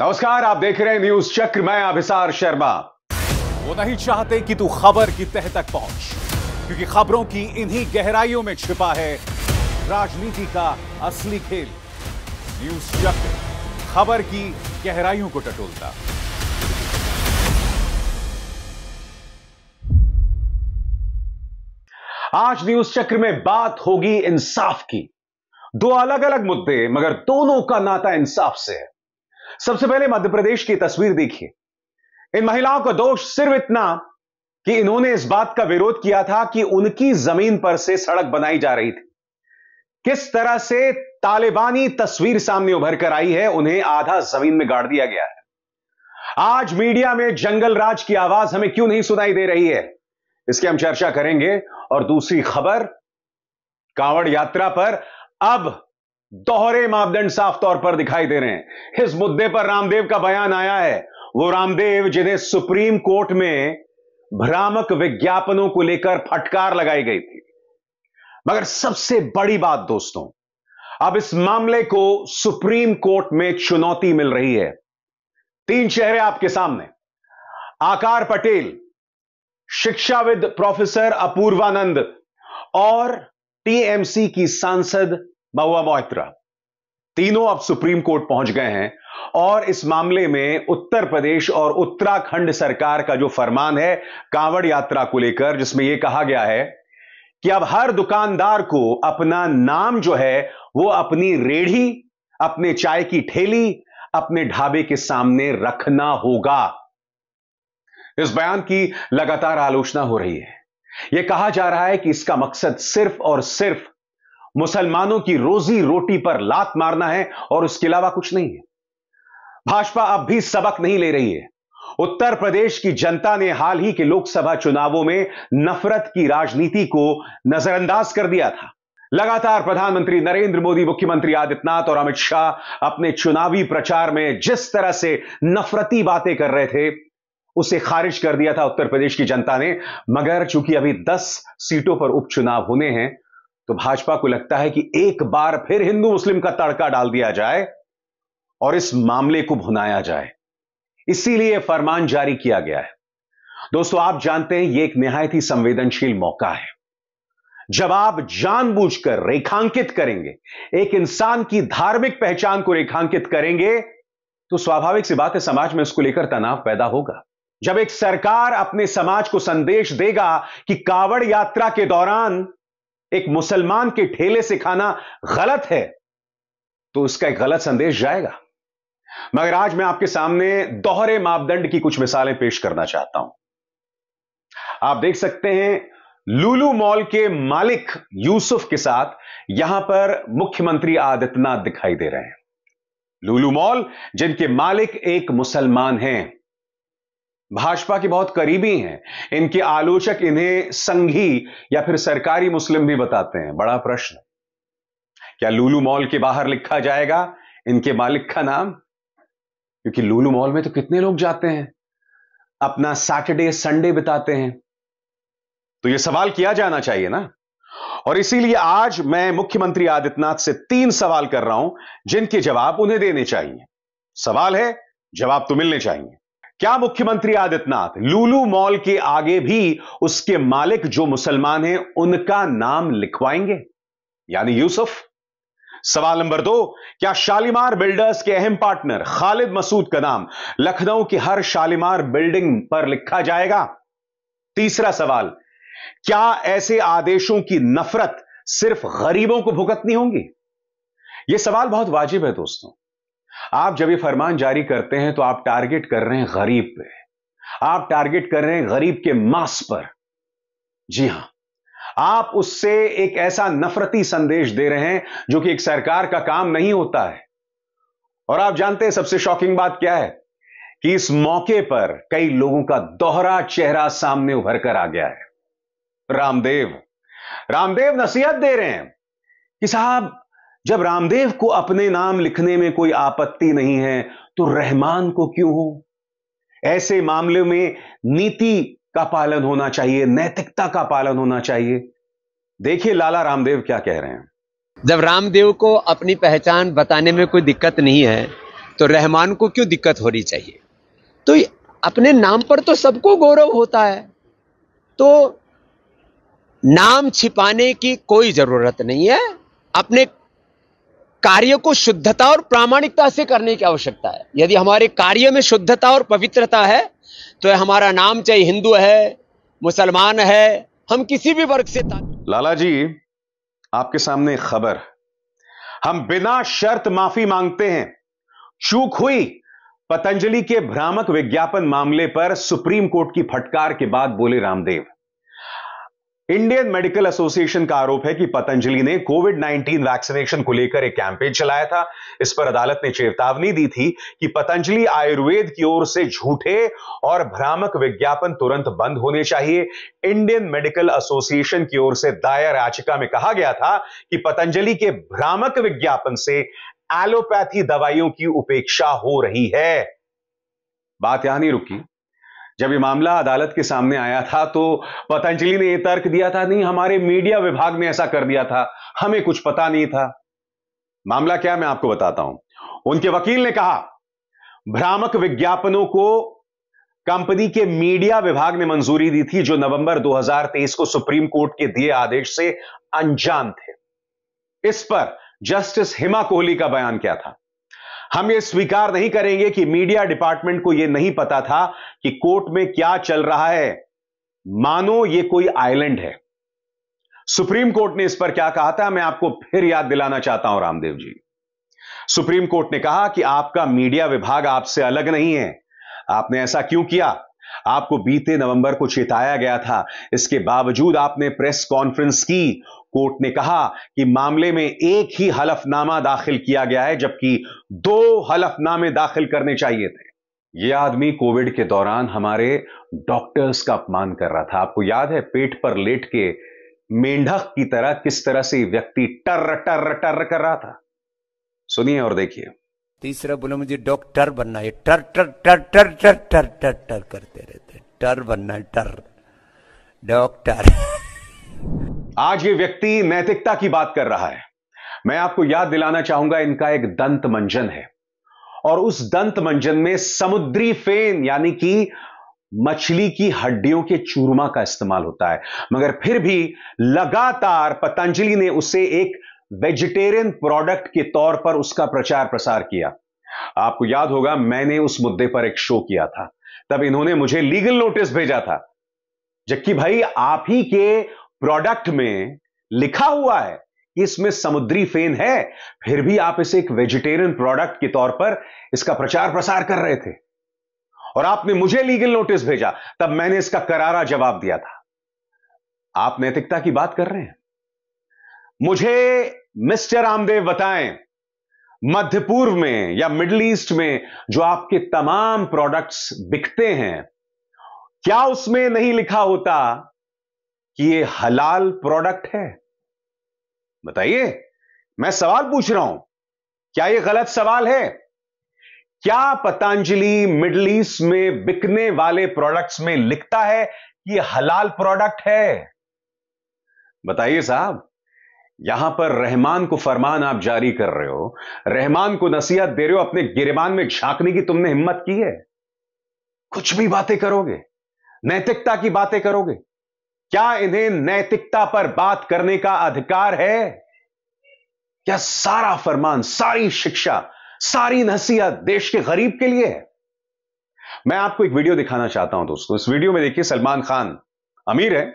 नमस्कार आप देख रहे हैं न्यूज चक्र मैं अभिसार शर्मा वो नहीं चाहते कि तू खबर की तह तक पहुंच क्योंकि खबरों की इन्हीं गहराइयों में छिपा है राजनीति का असली खेल न्यूज चक्र खबर की गहराइयों को टटोलता आज न्यूज चक्र में बात होगी इंसाफ की दो अलग अलग मुद्दे मगर दोनों का नाता इंसाफ से है सबसे पहले मध्य प्रदेश की तस्वीर देखिए इन महिलाओं का दोष सिर्फ इतना कि इन्होंने इस बात का विरोध किया था कि उनकी जमीन पर से सड़क बनाई जा रही थी किस तरह से तालिबानी तस्वीर सामने उभर कर आई है उन्हें आधा जमीन में गाड़ दिया गया है आज मीडिया में जंगल राज की आवाज हमें क्यों नहीं सुनाई दे रही है इसकी हम चर्चा करेंगे और दूसरी खबर कांवड़ यात्रा पर अब दोहरे मापदंड साफ तौर पर दिखाई दे रहे हैं इस मुद्दे पर रामदेव का बयान आया है वो रामदेव जिन्हें सुप्रीम कोर्ट में भ्रामक विज्ञापनों को लेकर फटकार लगाई गई थी मगर सबसे बड़ी बात दोस्तों अब इस मामले को सुप्रीम कोर्ट में चुनौती मिल रही है तीन चेहरे आपके सामने आकार पटेल शिक्षाविद प्रोफेसर अपूर्वानंद और टीएमसी की सांसद महुआ मोहित्रा तीनों अब सुप्रीम कोर्ट पहुंच गए हैं और इस मामले में उत्तर प्रदेश और उत्तराखंड सरकार का जो फरमान है कांवड़ यात्रा को लेकर जिसमें यह कहा गया है कि अब हर दुकानदार को अपना नाम जो है वो अपनी रेढ़ी अपने चाय की ठेली अपने ढाबे के सामने रखना होगा इस बयान की लगातार आलोचना हो रही है यह कहा जा रहा है कि इसका मकसद सिर्फ और सिर्फ मुसलमानों की रोजी रोटी पर लात मारना है और उसके अलावा कुछ नहीं है भाजपा अब भी सबक नहीं ले रही है उत्तर प्रदेश की जनता ने हाल ही के लोकसभा चुनावों में नफरत की राजनीति को नजरअंदाज कर दिया था लगातार प्रधानमंत्री नरेंद्र मोदी मुख्यमंत्री आदित्यनाथ और अमित शाह अपने चुनावी प्रचार में जिस तरह से नफरती बातें कर रहे थे उसे खारिज कर दिया था उत्तर प्रदेश की जनता ने मगर चूंकि अभी 10 सीटों पर उपचुनाव होने हैं तो भाजपा को लगता है कि एक बार फिर हिंदू मुस्लिम का तड़का डाल दिया जाए और इस मामले को भुनाया जाए इसीलिए फरमान जारी किया गया है दोस्तों आप जानते हैं यह एक निहायत ही संवेदनशील मौका है जब आप जानबूझकर रेखांकित करेंगे एक इंसान की धार्मिक पहचान को रेखांकित करेंगे तो स्वाभाविक सी बात है समाज में उसको लेकर तनाव पैदा होगा जब एक सरकार अपने समाज को संदेश देगा कि कावड़ यात्रा के दौरान एक मुसलमान के ठेले से खाना गलत है तो उसका एक गलत संदेश जाएगा मगर आज मैं आपके सामने दोहरे मापदंड की कुछ मिसालें पेश करना चाहता हूं आप देख सकते हैं लुलू मॉल के मालिक यूसुफ के साथ यहां पर मुख्यमंत्री आदित्यनाथ दिखाई दे रहे हैं लुलू मॉल जिनके मालिक एक मुसलमान हैं भाजपा के बहुत करीबी हैं इनके आलोचक इन्हें संघी या फिर सरकारी मुस्लिम भी बताते हैं बड़ा प्रश्न क्या लूलू मॉल के बाहर लिखा जाएगा इनके मालिक का नाम क्योंकि लूलू मॉल में तो कितने लोग जाते हैं अपना सैटरडे संडे बिताते हैं तो यह सवाल किया जाना चाहिए ना और इसीलिए आज मैं मुख्यमंत्री आदित्यनाथ से तीन सवाल कर रहा हूं जिनके जवाब उन्हें देने चाहिए सवाल है जवाब तो मिलने चाहिए क्या मुख्यमंत्री आदित्यनाथ लूलू मॉल के आगे भी उसके मालिक जो मुसलमान हैं उनका नाम लिखवाएंगे यानी यूसुफ सवाल नंबर दो क्या शालीमार बिल्डर्स के अहम पार्टनर खालिद मसूद का नाम लखनऊ की हर शालीमार बिल्डिंग पर लिखा जाएगा तीसरा सवाल क्या ऐसे आदेशों की नफरत सिर्फ गरीबों को भुगतनी होंगी यह सवाल बहुत वाजिब है दोस्तों आप जब ये फरमान जारी करते हैं तो आप टारगेट कर रहे हैं गरीब पे आप टारगेट कर रहे हैं गरीब के मास पर जी हां आप उससे एक ऐसा नफरती संदेश दे रहे हैं जो कि एक सरकार का काम नहीं होता है और आप जानते हैं सबसे शॉकिंग बात क्या है कि इस मौके पर कई लोगों का दोहरा चेहरा सामने उभर कर आ गया है रामदेव रामदेव नसीहत दे रहे हैं कि साहब जब रामदेव को अपने नाम लिखने में कोई आपत्ति नहीं है तो रहमान को क्यों हो ऐसे मामले में नीति का पालन होना चाहिए नैतिकता का पालन होना चाहिए देखिए लाला रामदेव क्या कह रहे हैं जब रामदेव को अपनी पहचान बताने में कोई दिक्कत नहीं है तो रहमान को क्यों दिक्कत होनी चाहिए तो अपने नाम पर तो सबको गौरव होता है तो नाम छिपाने की कोई जरूरत नहीं है अपने कार्य को शुद्धता और प्रामाणिकता से करने की आवश्यकता है यदि हमारे कार्य में शुद्धता और पवित्रता है तो हमारा नाम चाहे हिंदू है मुसलमान है हम किसी भी वर्ग से लाला जी आपके सामने खबर हम बिना शर्त माफी मांगते हैं चूक हुई पतंजलि के भ्रामक विज्ञापन मामले पर सुप्रीम कोर्ट की फटकार के बाद बोले रामदेव इंडियन मेडिकल एसोसिएशन का आरोप है कि पतंजलि ने कोविड 19 वैक्सीनेशन को लेकर एक कैंपेन चलाया था इस पर अदालत ने चेतावनी दी थी कि पतंजलि आयुर्वेद की ओर से झूठे और भ्रामक विज्ञापन तुरंत बंद होने चाहिए इंडियन मेडिकल एसोसिएशन की ओर से दायर याचिका में कहा गया था कि पतंजलि के भ्रामक विज्ञापन से एलोपैथी दवाइयों की उपेक्षा हो रही है बात यहां नहीं रुकी जब ये मामला अदालत के सामने आया था तो पतंजलि ने यह तर्क दिया था नहीं हमारे मीडिया विभाग ने ऐसा कर दिया था हमें कुछ पता नहीं था मामला क्या मैं आपको बताता हूं उनके वकील ने कहा भ्रामक विज्ञापनों को कंपनी के मीडिया विभाग ने मंजूरी दी थी जो नवंबर 2023 को सुप्रीम कोर्ट के दिए आदेश से अनजान थे इस पर जस्टिस हिमा कोहली का बयान क्या था हम ये स्वीकार नहीं करेंगे कि मीडिया डिपार्टमेंट को यह नहीं पता था कि कोर्ट में क्या चल रहा है मानो ये कोई आइलैंड है सुप्रीम कोर्ट ने इस पर क्या कहा था मैं आपको फिर याद दिलाना चाहता हूं रामदेव जी सुप्रीम कोर्ट ने कहा कि आपका मीडिया विभाग आपसे अलग नहीं है आपने ऐसा क्यों किया आपको बीते नवंबर को चेताया गया था इसके बावजूद आपने प्रेस कॉन्फ्रेंस की कोर्ट ने कहा कि मामले में एक ही हलफनामा दाखिल किया गया है जबकि दो हलफनामे दाखिल करने चाहिए थे यह आदमी कोविड के दौरान हमारे डॉक्टर्स का अपमान कर रहा था आपको याद है पेट पर लेट के मेंढक की तरह किस तरह से व्यक्ति टर्र टर टर कर रहा था सुनिए और देखिए तीसरा बोलो मुझे डॉक्टर बनना है टर टर टर टर टर टर टर टर करते रहते टर बनना है टर डॉक्टर आज ये व्यक्ति नैतिकता की बात कर रहा है मैं आपको याद दिलाना चाहूंगा इनका एक दंत मंजन है और उस दंत मंजन में समुद्री फेन यानी कि मछली की हड्डियों के चूरमा का इस्तेमाल होता है मगर फिर भी लगातार पतंजलि ने उसे एक वेजिटेरियन प्रोडक्ट के तौर पर उसका प्रचार प्रसार किया आपको याद होगा मैंने उस मुद्दे पर एक शो किया था तब इन्होंने मुझे लीगल नोटिस भेजा था जबकि भाई आप ही के प्रोडक्ट में लिखा हुआ है कि इसमें समुद्री फेन है फिर भी आप इसे एक वेजिटेरियन प्रोडक्ट के तौर पर इसका प्रचार प्रसार कर रहे थे और आपने मुझे लीगल नोटिस भेजा तब मैंने इसका करारा जवाब दिया था आप नैतिकता की बात कर रहे हैं मुझे मिस्टर रामदेव बताएं मध्य पूर्व में या मिडल ईस्ट में जो आपके तमाम प्रोडक्ट्स बिकते हैं क्या उसमें नहीं लिखा होता कि ये हलाल प्रोडक्ट है बताइए मैं सवाल पूछ रहा हूं क्या ये गलत सवाल है क्या पतंजलि मिडल ईस्ट में बिकने वाले प्रोडक्ट्स में लिखता है कि ये हलाल प्रोडक्ट है बताइए साहब यहां पर रहमान को फरमान आप जारी कर रहे हो रहमान को नसीहत दे रहे हो अपने गिरबान में झांकने की तुमने हिम्मत की है कुछ भी बातें करोगे नैतिकता की बातें करोगे क्या इन्हें नैतिकता पर बात करने का अधिकार है क्या सारा फरमान सारी शिक्षा सारी नसीहत देश के गरीब के लिए है मैं आपको एक वीडियो दिखाना चाहता हूं दोस्तों इस वीडियो में देखिए सलमान खान अमीर है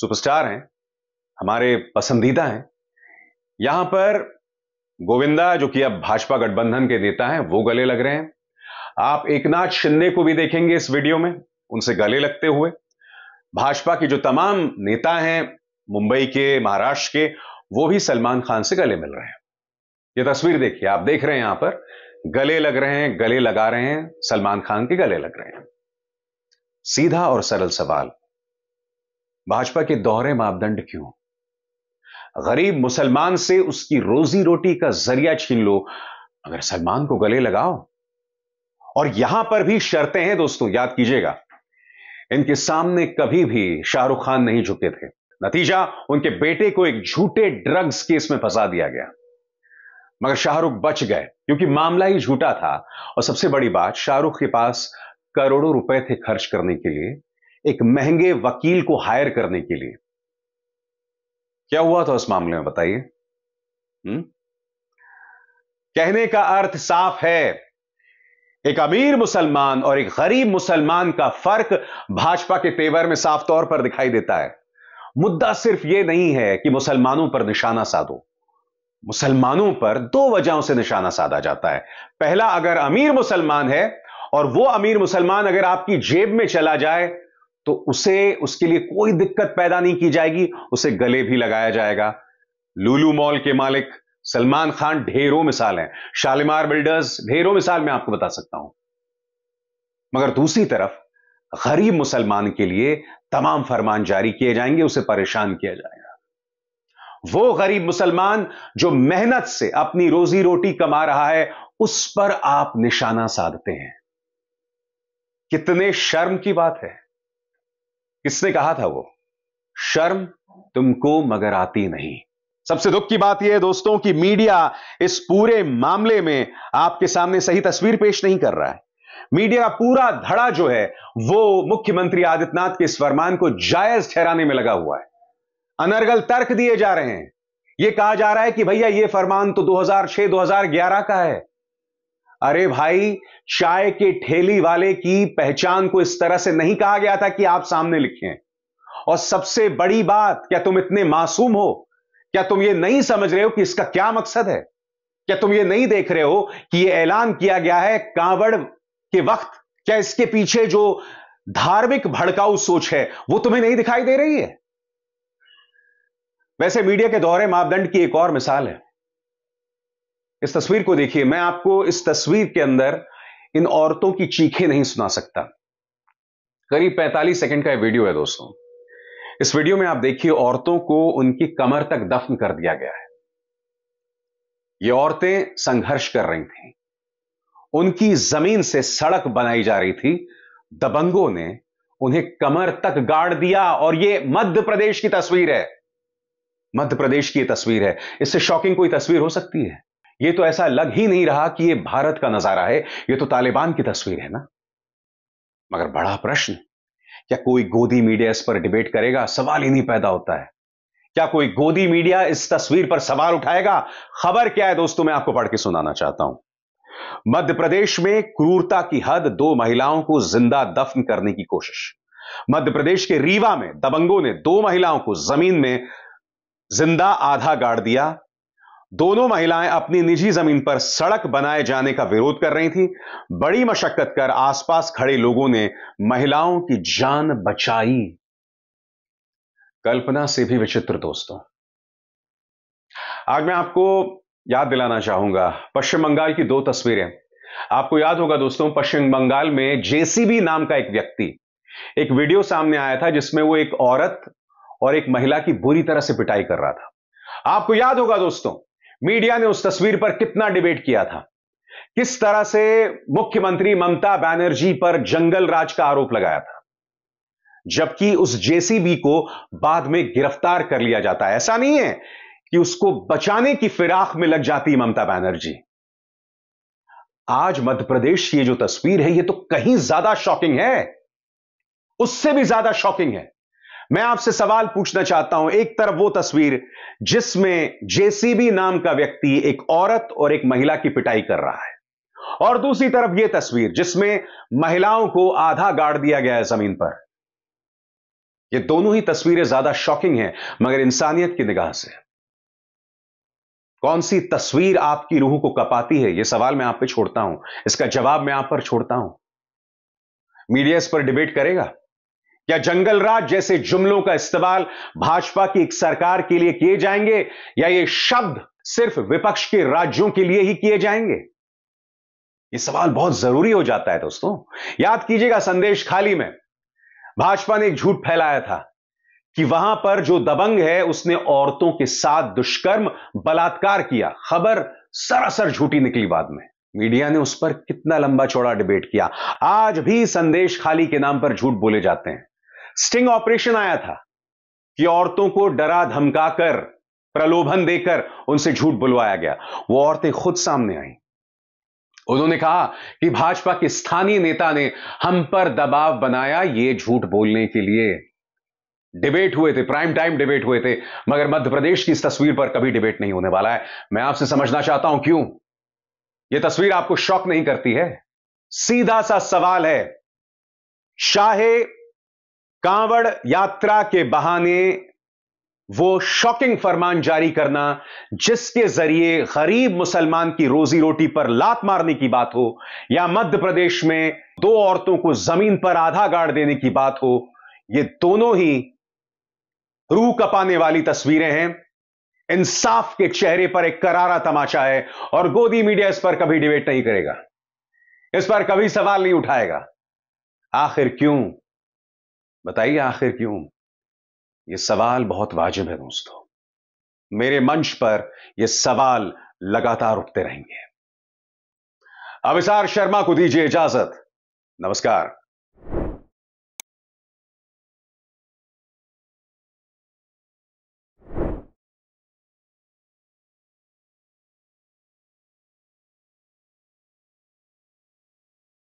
सुपरस्टार हैं हमारे पसंदीदा हैं यहां पर गोविंदा जो कि अब भाजपा गठबंधन के नेता हैं वो गले लग रहे हैं आप एक नाथ शिंदे को भी देखेंगे इस वीडियो में उनसे गले लगते हुए भाजपा के जो तमाम नेता हैं मुंबई के महाराष्ट्र के वो भी सलमान खान से गले मिल रहे हैं ये तस्वीर देखिए आप देख रहे हैं यहां पर गले लग रहे हैं गले लगा रहे हैं सलमान खान के गले लग रहे हैं सीधा और सरल सवाल भाजपा के दोहरे मापदंड क्यों गरीब मुसलमान से उसकी रोजी रोटी का जरिया छीन लो अगर सलमान को गले लगाओ और यहां पर भी शर्तें हैं दोस्तों याद कीजिएगा इनके सामने कभी भी शाहरुख खान नहीं झुके थे नतीजा उनके बेटे को एक झूठे ड्रग्स केस में फंसा दिया गया मगर शाहरुख बच गए क्योंकि मामला ही झूठा था और सबसे बड़ी बात शाहरुख के पास करोड़ों रुपए थे खर्च करने के लिए एक महंगे वकील को हायर करने के लिए क्या हुआ था उस मामले में बताइए हम्म? कहने का अर्थ साफ है एक अमीर मुसलमान और एक गरीब मुसलमान का फर्क भाजपा के तेवर में साफ तौर पर दिखाई देता है मुद्दा सिर्फ यह नहीं है कि मुसलमानों पर निशाना साधो मुसलमानों पर दो वजहों से निशाना साधा जाता है पहला अगर अमीर मुसलमान है और वो अमीर मुसलमान अगर आपकी जेब में चला जाए तो उसे उसके लिए कोई दिक्कत पैदा नहीं की जाएगी उसे गले भी लगाया जाएगा लूलू मॉल के मालिक सलमान खान ढेरों मिसाल हैं शालीमार बिल्डर्स ढेरों मिसाल मैं आपको बता सकता हूं मगर दूसरी तरफ गरीब मुसलमान के लिए तमाम फरमान जारी किए जाएंगे उसे परेशान किया जाएगा वो गरीब मुसलमान जो मेहनत से अपनी रोजी रोटी कमा रहा है उस पर आप निशाना साधते हैं कितने शर्म की बात है किसने कहा था वो शर्म तुमको मगर आती नहीं सबसे दुख की बात यह है दोस्तों कि मीडिया इस पूरे मामले में आपके सामने सही तस्वीर पेश नहीं कर रहा है मीडिया का पूरा धड़ा जो है वो मुख्यमंत्री आदित्यनाथ के इस फरमान को जायज ठहराने में लगा हुआ है अनर्गल तर्क दिए जा रहे हैं यह कहा जा रहा है कि भैया यह फरमान तो 2006-2011 का है अरे भाई चाय के ठेली वाले की पहचान को इस तरह से नहीं कहा गया था कि आप सामने लिखें और सबसे बड़ी बात क्या तुम इतने मासूम हो क्या तुम ये नहीं समझ रहे हो कि इसका क्या मकसद है क्या तुम ये नहीं देख रहे हो कि यह ऐलान किया गया है कांवड़ के वक्त क्या इसके पीछे जो धार्मिक भड़काऊ सोच है वो तुम्हें नहीं दिखाई दे रही है वैसे मीडिया के दोहरे मापदंड की एक और मिसाल है इस तस्वीर को देखिए मैं आपको इस तस्वीर के अंदर इन औरतों की चीखें नहीं सुना सकता करीब 45 सेकंड का वीडियो है दोस्तों इस वीडियो में आप देखिए औरतों को उनकी कमर तक दफन कर दिया गया है ये औरतें संघर्ष कर रही थी उनकी जमीन से सड़क बनाई जा रही थी दबंगों ने उन्हें कमर तक गाड़ दिया और ये मध्य प्रदेश की तस्वीर है मध्य प्रदेश की तस्वीर है इससे शॉकिंग कोई तस्वीर हो सकती है ये तो ऐसा लग ही नहीं रहा कि ये भारत का नजारा है ये तो तालिबान की तस्वीर है ना मगर बड़ा प्रश्न क्या कोई गोदी मीडिया इस पर डिबेट करेगा सवाल ही नहीं पैदा होता है क्या कोई गोदी मीडिया इस तस्वीर पर सवाल उठाएगा खबर क्या है दोस्तों मैं आपको पढ़ के सुनाना चाहता हूं मध्य प्रदेश में क्रूरता की हद दो महिलाओं को जिंदा दफन करने की कोशिश मध्य प्रदेश के रीवा में दबंगों ने दो महिलाओं को जमीन में जिंदा आधा गाड़ दिया दोनों महिलाएं अपनी निजी जमीन पर सड़क बनाए जाने का विरोध कर रही थीं। बड़ी मशक्कत कर आसपास खड़े लोगों ने महिलाओं की जान बचाई कल्पना से भी विचित्र दोस्तों आज मैं आपको याद दिलाना चाहूंगा पश्चिम बंगाल की दो तस्वीरें आपको याद होगा दोस्तों पश्चिम बंगाल में जेसीबी नाम का एक व्यक्ति एक वीडियो सामने आया था जिसमें वो एक औरत और एक महिला की बुरी तरह से पिटाई कर रहा था आपको याद होगा दोस्तों मीडिया ने उस तस्वीर पर कितना डिबेट किया था किस तरह से मुख्यमंत्री ममता बैनर्जी पर जंगल राज का आरोप लगाया था जबकि उस जेसीबी को बाद में गिरफ्तार कर लिया जाता है ऐसा नहीं है कि उसको बचाने की फिराक में लग जाती ममता बैनर्जी आज मध्य प्रदेश की जो तस्वीर है यह तो कहीं ज्यादा शॉकिंग है उससे भी ज्यादा शॉकिंग है मैं आपसे सवाल पूछना चाहता हूं एक तरफ वो तस्वीर जिसमें जेसीबी नाम का व्यक्ति एक औरत और एक महिला की पिटाई कर रहा है और दूसरी तरफ यह तस्वीर जिसमें महिलाओं को आधा गाड़ दिया गया है जमीन पर ये दोनों ही तस्वीरें ज्यादा शॉकिंग हैं मगर इंसानियत की निगाह से कौन सी तस्वीर आपकी रूह को कपाती है यह सवाल मैं आप पे छोड़ता हूं इसका जवाब मैं आप पर छोड़ता हूं मीडिया इस पर डिबेट करेगा क्या राज जैसे जुमलों का इस्तेमाल भाजपा की एक सरकार के लिए किए जाएंगे या ये शब्द सिर्फ विपक्ष के राज्यों के लिए ही किए जाएंगे ये सवाल बहुत जरूरी हो जाता है दोस्तों याद कीजिएगा संदेश खाली में भाजपा ने एक झूठ फैलाया था कि वहां पर जो दबंग है उसने औरतों के साथ दुष्कर्म बलात्कार किया खबर सरासर झूठी निकली बाद में मीडिया ने उस पर कितना लंबा चौड़ा डिबेट किया आज भी संदेश खाली के नाम पर झूठ बोले जाते हैं स्टिंग ऑपरेशन आया था कि औरतों को डरा धमकाकर प्रलोभन देकर उनसे झूठ बुलवाया गया वो औरतें खुद सामने आई उन्होंने कहा कि भाजपा के स्थानीय नेता ने हम पर दबाव बनाया ये झूठ बोलने के लिए डिबेट हुए थे प्राइम टाइम डिबेट हुए थे मगर मध्य प्रदेश की इस तस्वीर पर कभी डिबेट नहीं होने वाला है मैं आपसे समझना चाहता हूं क्यों यह तस्वीर आपको शौक नहीं करती है सीधा सा सवाल है शाहे कांवड़ यात्रा के बहाने वो शॉकिंग फरमान जारी करना जिसके जरिए गरीब मुसलमान की रोजी रोटी पर लात मारने की बात हो या मध्य प्रदेश में दो औरतों को जमीन पर आधा गाड़ देने की बात हो ये दोनों ही रूह कपाने वाली तस्वीरें हैं इंसाफ के चेहरे पर एक करारा तमाशा है और गोदी मीडिया इस पर कभी डिबेट नहीं करेगा इस पर कभी सवाल नहीं उठाएगा आखिर क्यों बताइए आखिर क्यों ये सवाल बहुत वाजिब है दोस्तों मेरे मंच पर ये सवाल लगातार उठते रहेंगे अविसार शर्मा को दीजिए इजाजत नमस्कार